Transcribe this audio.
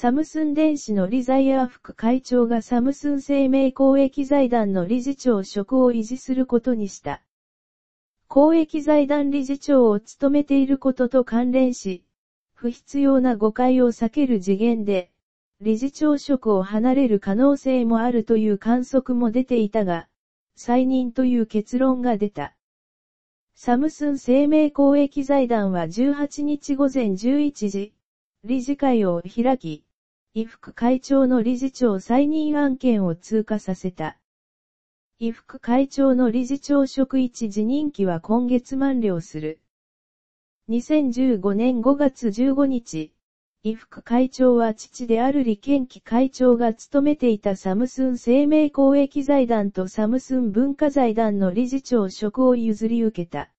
サムスン電子のリザイアー副会長がサムスン生命公益財団の理事長職を維持することにした。公益財団理事長を務めていることと関連し、不必要な誤解を避ける次元で、理事長職を離れる可能性もあるという観測も出ていたが、再任という結論が出た。サムスン生命公益財団は18日午前11時、理事会を開き、伊福会長の理事長再任案件を通過させた。伊福会長の理事長職一辞任期は今月満了する。2015年5月15日、伊福会長は父である李健基会長が務めていたサムスン生命公益財団とサムスン文化財団の理事長職を譲り受けた。